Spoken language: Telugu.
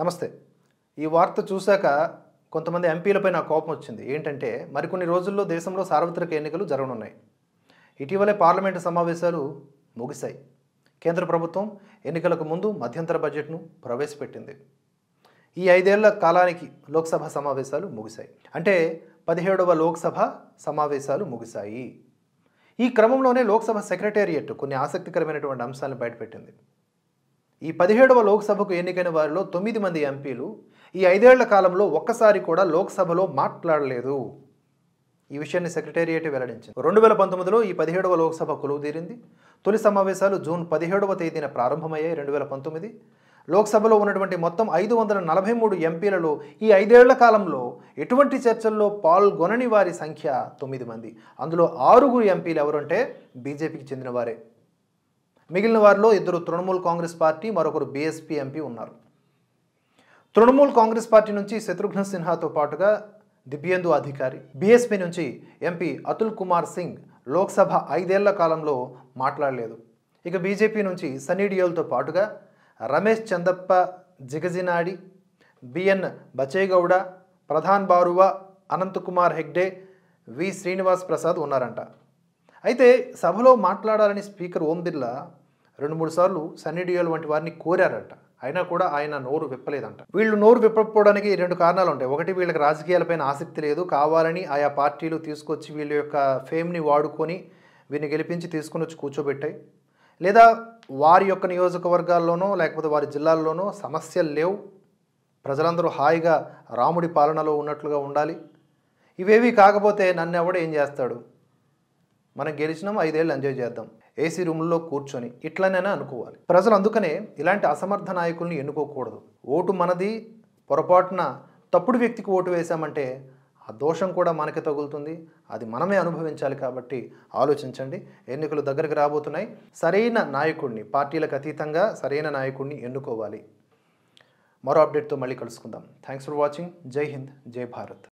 నమస్తే ఈ వార్త చూశాక కొంతమంది ఎంపీలపై నా కోపం వచ్చింది ఏంటంటే మరికొన్ని రోజుల్లో దేశంలో సార్వత్రిక ఎన్నికలు జరగనున్నాయి ఇటీవలే పార్లమెంటు సమావేశాలు ముగిశాయి కేంద్ర ప్రభుత్వం ఎన్నికలకు ముందు మధ్యంతర బడ్జెట్ను ప్రవేశపెట్టింది ఈ ఐదేళ్ల కాలానికి లోక్సభ సమావేశాలు ముగిశాయి అంటే పదిహేడవ లోక్సభ సమావేశాలు ముగిశాయి ఈ క్రమంలోనే లోక్సభ సెక్రటేరియట్ కొన్ని ఆసక్తికరమైనటువంటి అంశాలను బయటపెట్టింది ఈ పదిహేడవ లోక్సభకు ఎన్నికైన వారిలో తొమ్మిది మంది ఎంపీలు ఈ ఐదేళ్ల కాలంలో ఒక్కసారి కూడా లోక్సభలో మాట్లాడలేదు ఈ విషయాన్ని సెక్రటేరియట్ వెల్లడించింది రెండు వేల పంతొమ్మిదిలో ఈ పదిహేడవ లోక్సభ తీరింది తొలి సమావేశాలు జూన్ పదిహేడవ తేదీన ప్రారంభమయ్యాయి రెండు వేల పంతొమ్మిది లోక్సభలో ఉన్నటువంటి మొత్తం ఐదు వందల నలభై మూడు ఎంపీలలో ఈ ఐదేళ్ల కాలంలో ఎటువంటి చర్చల్లో పాల్గొనని వారి సంఖ్య తొమ్మిది మంది అందులో ఆరుగురు ఎంపీలు ఎవరంటే బీజేపీకి చెందినవారే మిగిలిన వారిలో ఇద్దరు తృణమూల్ కాంగ్రెస్ పార్టీ మరొకరు బీఎస్పీ ఎంపీ ఉన్నారు తృణమూల్ కాంగ్రెస్ పార్టీ నుంచి శత్రుఘ్న సిన్హాతో పాటుగా దివ్యేందు అధికారి బీఎస్పీ నుంచి ఎంపీ అతుల్ కుమార్ సింగ్ లోక్సభ ఐదేళ్ల కాలంలో మాట్లాడలేదు ఇక బీజేపీ నుంచి సన్నీ డియోల్తో పాటుగా రమేష్ చందప్ప జిగజినాడి బిఎన్ బచేగౌడ ప్రధాన్ బారువా అనంతకుమార్ హెగ్డే వి శ్రీనివాస్ ప్రసాద్ ఉన్నారంట అయితే సభలో మాట్లాడాలని స్పీకర్ ఓం బిర్లా రెండు మూడు సార్లు సన్నీ డియోల్ వంటి వారిని కోరారంట అయినా కూడా ఆయన నోరు విప్పలేదంట వీళ్ళు నోరు విప్పకపోవడానికి రెండు కారణాలు ఉంటాయి ఒకటి వీళ్ళకి రాజకీయాలపైన ఆసక్తి లేదు కావాలని ఆయా పార్టీలు తీసుకొచ్చి వీళ్ళ యొక్క ఫేమ్ని వాడుకొని వీరిని గెలిపించి తీసుకుని వచ్చి కూర్చోబెట్టాయి లేదా వారి యొక్క నియోజకవర్గాల్లోనో లేకపోతే వారి జిల్లాల్లోనో సమస్యలు లేవు ప్రజలందరూ హాయిగా రాముడి పాలనలో ఉన్నట్లుగా ఉండాలి ఇవేవి కాకపోతే నన్ను ఎవడు ఏం చేస్తాడు మనం గెలిచినాం ఐదేళ్ళు ఎంజాయ్ చేద్దాం ఏసీ రూమ్లో కూర్చొని ఇట్లనైనా అనుకోవాలి ప్రజలు అందుకనే ఇలాంటి అసమర్థ నాయకుల్ని ఎన్నుకోకూడదు ఓటు మనది పొరపాటున తప్పుడు వ్యక్తికి ఓటు వేశామంటే ఆ దోషం కూడా మనకి తగులుతుంది అది మనమే అనుభవించాలి కాబట్టి ఆలోచించండి ఎన్నికలు దగ్గరికి రాబోతున్నాయి సరైన నాయకుడిని పార్టీలకు అతీతంగా సరైన నాయకుడిని ఎన్నుకోవాలి మరో అప్డేట్తో మళ్ళీ కలుసుకుందాం థ్యాంక్స్ ఫర్ వాచింగ్ జై హింద్ జై భారత్